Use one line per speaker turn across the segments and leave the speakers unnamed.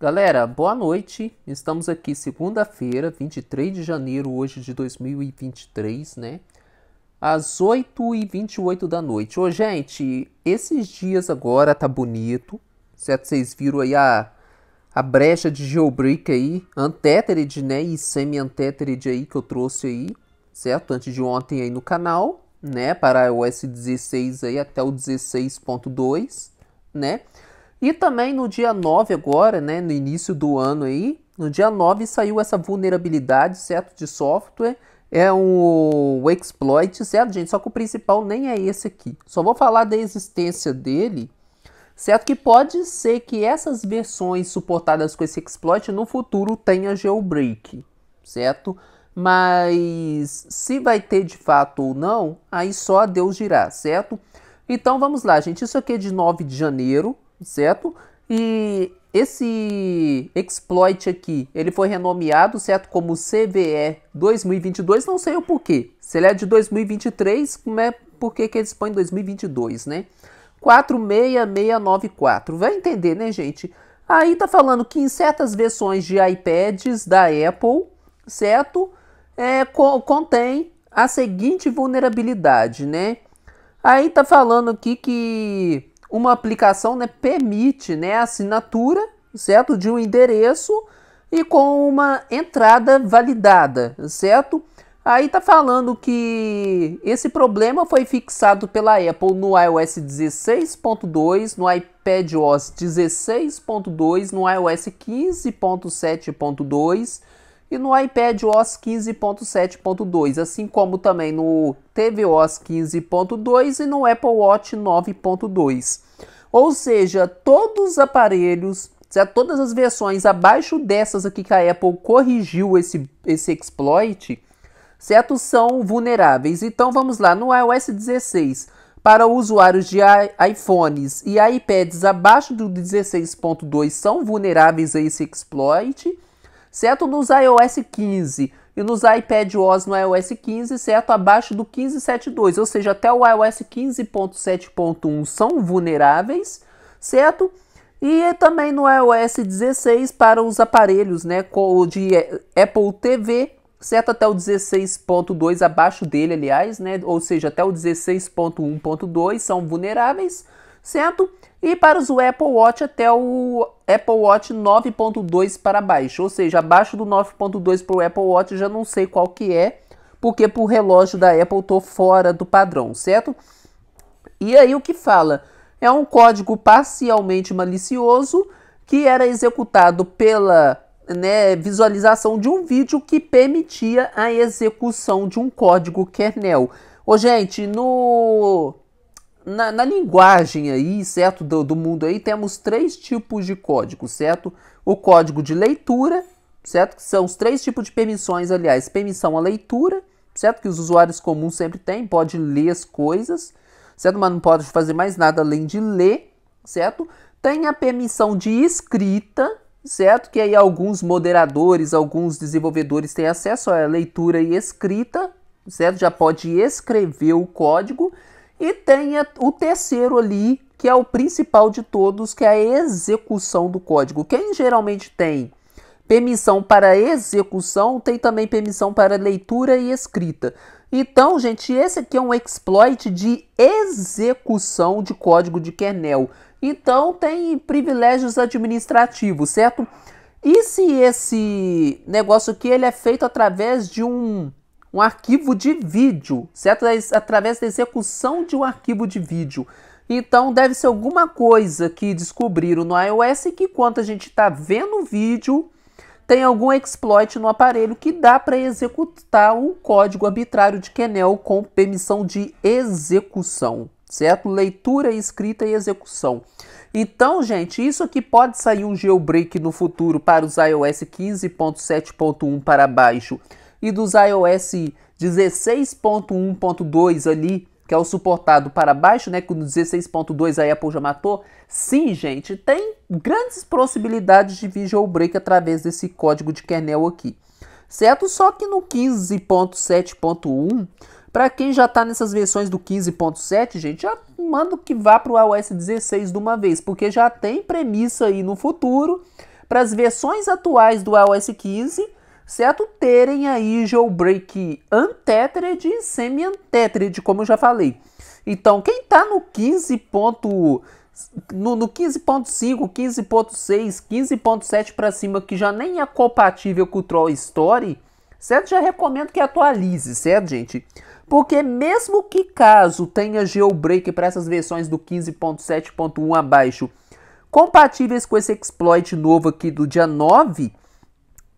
Galera, boa noite. Estamos aqui segunda-feira, 23 de janeiro hoje de 2023, né? Às 8h28 da noite. Ô, gente, esses dias agora tá bonito, certo? Vocês viram aí a, a brecha de Geobrick aí, antethered, né? E semi-antethered aí que eu trouxe aí, certo? Antes de ontem aí no canal, né? Para o S16 aí até o 16.2, né? E também no dia 9 agora, né, no início do ano aí, no dia 9 saiu essa vulnerabilidade, certo, de software, é um exploit, certo, gente? Só que o principal nem é esse aqui. Só vou falar da existência dele, certo? Que pode ser que essas versões suportadas com esse exploit no futuro tenha jailbreak, certo? Mas se vai ter de fato ou não, aí só a Deus dirá, certo? Então vamos lá, gente. Isso aqui é de 9 de janeiro, certo? E esse exploit aqui, ele foi renomeado, certo, como CVE 2022, não sei o porquê. Se ele é de 2023, como é, por que, que eles põem 2022, né? 46694, vai entender, né, gente? Aí tá falando que em certas versões de iPads da Apple, certo, é, co contém a seguinte vulnerabilidade, né? Aí tá falando aqui que uma aplicação né, permite né, a assinatura certo? de um endereço e com uma entrada validada, certo? Aí tá falando que esse problema foi fixado pela Apple no iOS 16.2, no iPadOS 16.2, no iOS 15.7.2 e no iPad OS 15.7.2, assim como também no tvOS 15.2 e no Apple Watch 9.2. Ou seja, todos os aparelhos, é todas as versões abaixo dessas aqui que a Apple corrigiu esse, esse exploit, certo? São vulneráveis. Então vamos lá, no iOS 16, para usuários de iPhones e iPads abaixo do 16.2 são vulneráveis a esse exploit. Certo nos iOS 15 e nos iPadOS no iOS 15, certo abaixo do 15.7.2, ou seja, até o iOS 15.7.1 são vulneráveis, certo? E também no iOS 16 para os aparelhos, né, de eh, Apple TV, certo até o 16.2 abaixo dele, aliás, né? Ou seja, até o 16.1.2 são vulneráveis e para os Apple Watch até o Apple Watch 9.2 para baixo, ou seja, abaixo do 9.2 para o Apple Watch já não sei qual que é, porque para o relógio da Apple estou fora do padrão, certo? E aí o que fala? É um código parcialmente malicioso que era executado pela né, visualização de um vídeo que permitia a execução de um código kernel. Ô, gente, no na, na, linguagem aí, certo, do, do mundo aí, temos três tipos de código, certo? O código de leitura, certo? Que são os três tipos de permissões, aliás, permissão à leitura, certo? Que os usuários comuns sempre têm, pode ler as coisas, certo? Mas não pode fazer mais nada além de ler, certo? Tem a permissão de escrita, certo? Que aí alguns moderadores, alguns desenvolvedores têm acesso à leitura e escrita, certo? Já pode escrever o código. E tem o terceiro ali, que é o principal de todos, que é a execução do código. Quem geralmente tem permissão para execução, tem também permissão para leitura e escrita. Então, gente, esse aqui é um exploit de execução de código de kernel. Então, tem privilégios administrativos, certo? E se esse negócio aqui ele é feito através de um um arquivo de vídeo, certo? Através da execução de um arquivo de vídeo. Então deve ser alguma coisa que descobriram no iOS que enquanto a gente está vendo o vídeo, tem algum exploit no aparelho que dá para executar o um código arbitrário de Kernel com permissão de execução, certo? Leitura, escrita e execução. Então, gente, isso aqui pode sair um jailbreak no futuro para os iOS 15.7.1 para baixo e dos iOS 16.1.2 ali, que é o suportado para baixo, né? Que o 16.2 a Apple já matou. Sim, gente, tem grandes possibilidades de Visual Break através desse código de kernel aqui. Certo? Só que no 15.7.1, para quem já está nessas versões do 15.7, gente, já mando que vá para o iOS 16 de uma vez, porque já tem premissa aí no futuro para as versões atuais do iOS 15 certo? Terem aí jailbreak untethered e semi-untethered, como eu já falei. Então, quem está no 15. Ponto, no, no 15.5, 15.6, 15.7 para cima, que já nem é compatível com o Troll Story, certo? Já recomendo que atualize, certo, gente? Porque mesmo que caso tenha jailbreak para essas versões do 15.7.1 abaixo, compatíveis com esse exploit novo aqui do dia 9,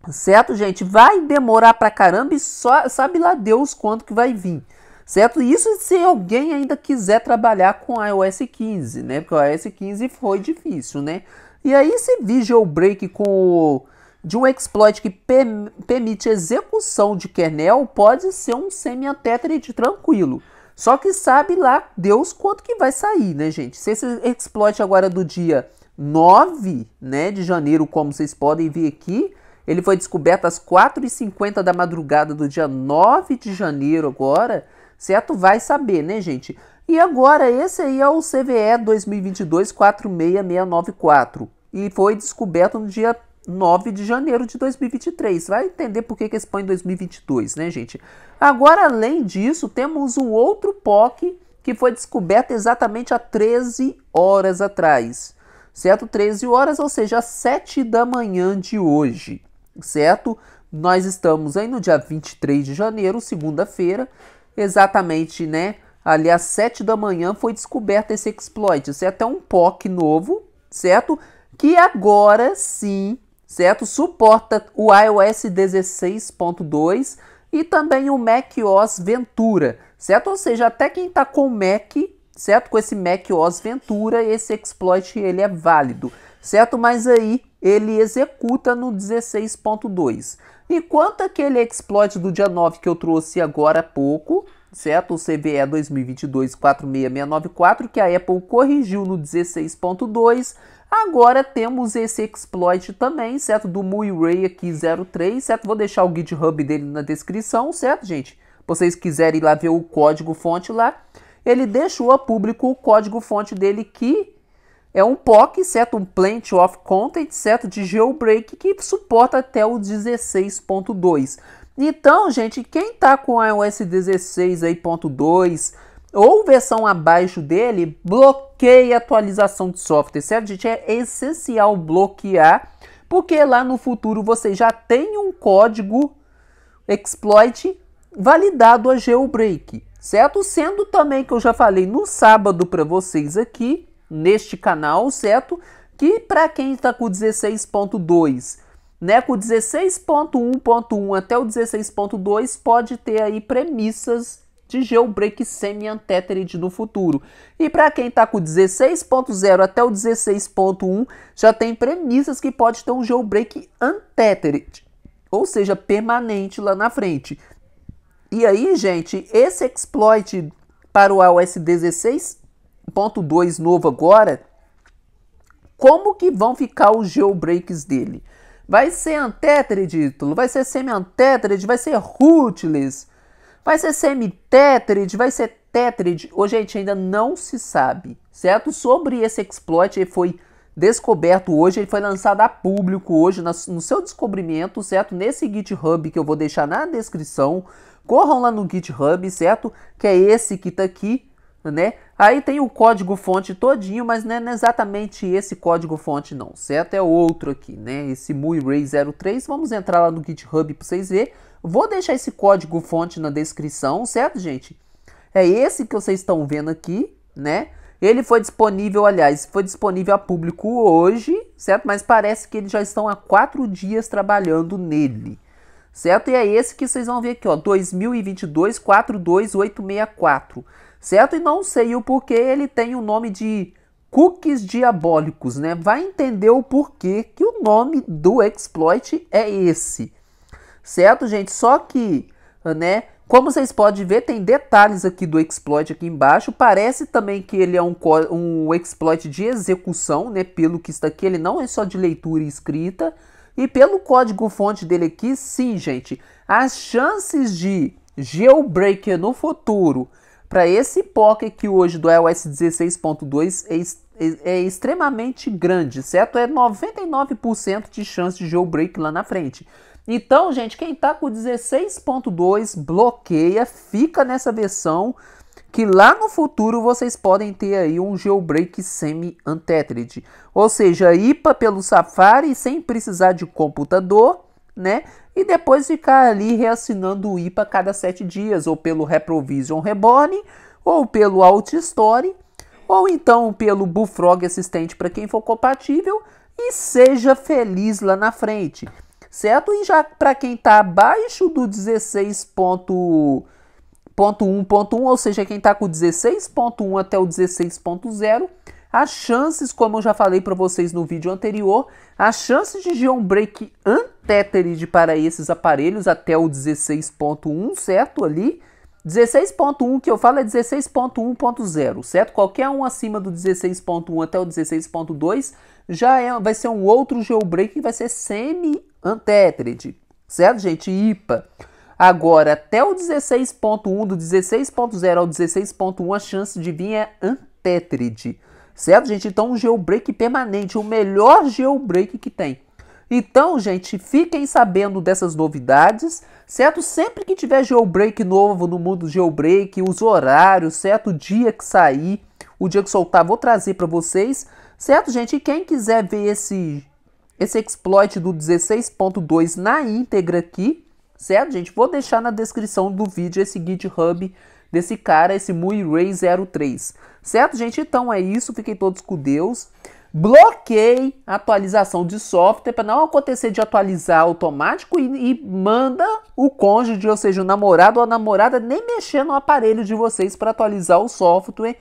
Certo, gente? Vai demorar pra caramba e só sabe lá Deus quanto que vai vir. Certo? Isso se alguém ainda quiser trabalhar com iOS 15, né? Porque o iOS 15 foi difícil, né? E aí esse Visual Break com o, de um exploit que permite execução de kernel pode ser um semi de tranquilo. Só que sabe lá Deus quanto que vai sair, né, gente? Se esse exploit agora é do dia 9, né, de janeiro, como vocês podem ver aqui, ele foi descoberto às 4h50 da madrugada do dia 9 de janeiro agora, certo? Vai saber, né, gente? E agora, esse aí é o CVE 2022-46694. E foi descoberto no dia 9 de janeiro de 2023. Vai entender por que, que expõe é em 2022, né, gente? Agora, além disso, temos um outro POC que foi descoberto exatamente há 13 horas atrás. Certo? 13 horas, ou seja, às 7 da manhã de hoje certo? Nós estamos aí no dia 23 de janeiro, segunda-feira, exatamente, né? Ali às 7 da manhã foi descoberto esse exploit. Isso é até um POC novo, certo? Que agora sim, certo? Suporta o iOS 16.2 e também o macOS Ventura, certo? Ou seja, até quem está com Mac, certo? Com esse macOS Ventura, esse exploit ele é válido, certo? Mas aí ele executa no 16.2. Enquanto aquele exploit do dia 9 que eu trouxe agora há pouco, certo? O CVE 2022-46694, que a Apple corrigiu no 16.2. Agora temos esse exploit também, certo? Do MuiRay aqui 03, certo? Vou deixar o GitHub dele na descrição, certo, gente? Vocês quiserem ir lá ver o código fonte lá. Ele deixou a público o código fonte dele que é um POC, certo? Um Plenty of Content, certo? De jailbreak que suporta até o 16.2. Então, gente, quem tá com iOS 16.2 ou versão abaixo dele, bloqueia a atualização de software, certo? Gente, é essencial bloquear, porque lá no futuro você já tem um código exploit validado a jailbreak, certo? Sendo também que eu já falei no sábado para vocês aqui, neste canal, certo? Que para quem está com 16.2, né, com 16.1.1 até o 16.2 pode ter aí premissas de jailbreak semi-untethered no futuro. E para quem está com 16.0 até o 16.1, já tem premissas que pode ter um jailbreak untethered, ou seja, permanente lá na frente. E aí, gente, esse exploit para o iOS 16 ponto 2 novo agora, como que vão ficar os jailbreaks dele? Vai ser antetredítulo, vai ser semi-antetred, vai ser rootless, vai ser semi-tetred, vai ser tetred. Ô, gente, ainda não se sabe, certo? Sobre esse exploit, ele foi descoberto hoje, ele foi lançado a público hoje no seu descobrimento, certo? Nesse GitHub que eu vou deixar na descrição. Corram lá no GitHub, certo? Que é esse que tá aqui, né? Aí tem o código fonte todinho, mas não é exatamente esse código fonte não, certo? É outro aqui, né? Esse MuiRay03, vamos entrar lá no GitHub para vocês verem. Vou deixar esse código fonte na descrição, certo, gente? É esse que vocês estão vendo aqui, né? Ele foi disponível, aliás, foi disponível a público hoje, certo? Mas parece que eles já estão há quatro dias trabalhando nele, certo? E é esse que vocês vão ver aqui, ó, 2022 42864 certo? E não sei o porquê ele tem o nome de cookies diabólicos, né? Vai entender o porquê que o nome do exploit é esse, certo, gente? Só que, né? Como vocês podem ver, tem detalhes aqui do exploit aqui embaixo. Parece também que ele é um, um exploit de execução, né? Pelo que está aqui, ele não é só de leitura e escrita. E pelo código-fonte dele aqui, sim, gente, as chances de jailbreak no futuro para esse POC aqui hoje do iOS 16.2 é, é, é, extremamente grande, certo? É 99% de chance de jailbreak lá na frente. Então, gente, quem tá com 16.2 bloqueia, fica nessa versão que lá no futuro vocês podem ter aí um jailbreak semi-untethered, ou seja, IPA pelo Safari sem precisar de computador, né? e depois ficar ali reassinando o IPA cada sete dias, ou pelo Reprovision Reborn, ou pelo story ou então pelo Bullfrog Assistente para quem for compatível, e seja feliz lá na frente, certo? E já para quem está abaixo do 16.1.1, ou seja, quem está com 16.1 até o 16.0, as chances, como eu já falei para vocês no vídeo anterior, as chances de geon break para esses aparelhos até o 16.1, certo? Ali, 16.1 que eu falo é 16.1.0, certo? Qualquer um acima do 16.1 até o 16.2 já é, vai ser um outro jailbreak que vai ser semi-antétrade, certo, gente? IPA. Agora, até o 16.1, do 16.0 ao 16.1, a chance de vir é antétrade. Certo, gente? Então, um jailbreak permanente, o melhor jailbreak que tem. Então, gente, fiquem sabendo dessas novidades, certo? Sempre que tiver jailbreak novo no mundo jailbreak, os horários, certo? O dia que sair, o dia que soltar, vou trazer para vocês, certo, gente? E quem quiser ver esse, esse exploit do 16.2 na íntegra aqui, certo, gente? Vou deixar na descrição do vídeo esse GitHub desse cara, esse MuiRay03. Certo, gente? Então é isso. Fiquem todos com Deus. bloqueei a atualização de software para não acontecer de atualizar automático e, e, manda o cônjuge, ou seja, o namorado ou a namorada, nem mexer no aparelho de vocês para atualizar o software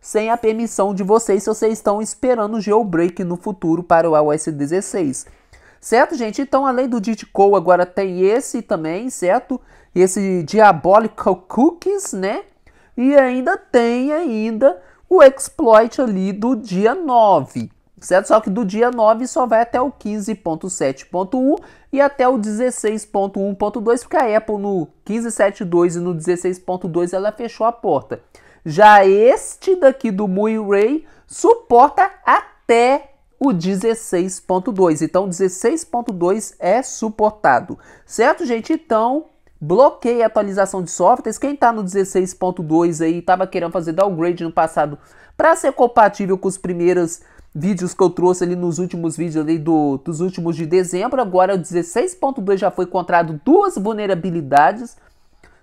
sem a permissão de vocês se vocês estão esperando o jailbreak no futuro para o iOS 16. Certo, gente? Então, além do Ditco, agora tem esse também, certo? Esse Diabolical Cookies, né? E ainda tem ainda o exploit ali do dia 9, certo? Só que do dia 9 só vai até o 15.7.1 e até o 16.1.2, porque a Apple no 15.7.2 e no 16.2 ela fechou a porta. Já este daqui do Mui Ray suporta até o 16.2. Então 16.2 é suportado. Certo, gente? Então, bloqueia a atualização de softwares. Quem está no 16.2 aí estava querendo fazer downgrade no passado para ser compatível com os primeiros vídeos que eu trouxe ali nos últimos vídeos ali do, dos últimos de dezembro. Agora o 16.2 já foi encontrado duas vulnerabilidades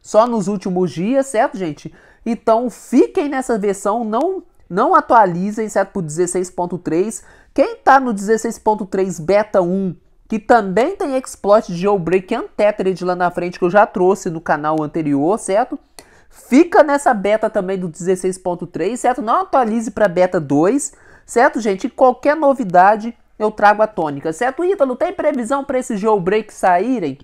só nos últimos dias, certo, gente? Então fiquem nessa versão, não não atualizem, certo, para 16.3. Quem está no 16.3 beta 1 que também tem exploit de jailbreak untethered lá na frente que eu já trouxe no canal anterior, certo? Fica nessa beta também do 16.3, certo? Não atualize para beta 2, certo, gente? E qualquer novidade eu trago a tônica, certo? Ítalo, tem previsão para esses jailbreaks saírem?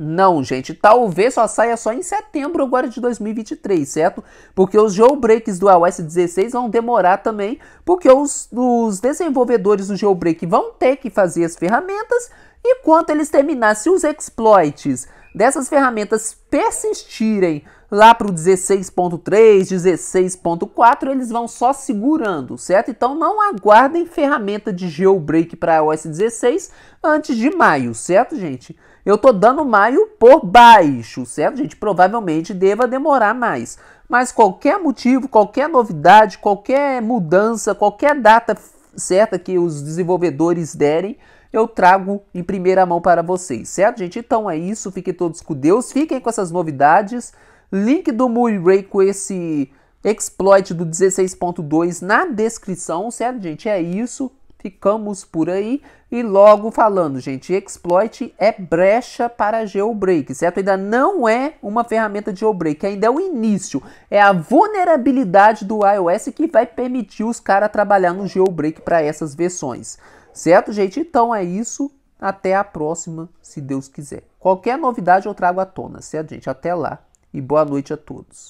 Não, gente, talvez só saia só em setembro agora de 2023, certo? Porque os jailbreaks do iOS 16 vão demorar também, porque os, os desenvolvedores do jailbreak vão ter que fazer as ferramentas, enquanto eles terminassem os exploits dessas ferramentas persistirem lá para o 16.3, 16.4, eles vão só segurando, certo? Então não aguardem ferramenta de jailbreak para iOS 16 antes de maio, certo, gente? Eu tô dando maio por baixo, certo, gente? Provavelmente deva demorar mais. Mas qualquer motivo, qualquer novidade, qualquer mudança, qualquer data certa que os desenvolvedores derem, eu trago em primeira mão para vocês, certo, gente? Então é isso, fiquem todos com Deus, fiquem com essas novidades. Link do Murray com esse exploit do 16.2 na descrição, certo, gente? É isso. Ficamos por aí. E logo falando, gente, exploit é brecha para jailbreak, certo? Ainda não é uma ferramenta de jailbreak, ainda é o início. É a vulnerabilidade do iOS que vai permitir os caras trabalhar no jailbreak para essas versões. Certo, gente? Então é isso. Até a próxima, se Deus quiser. Qualquer novidade eu trago à tona, certo, gente? Até lá e boa noite a todos.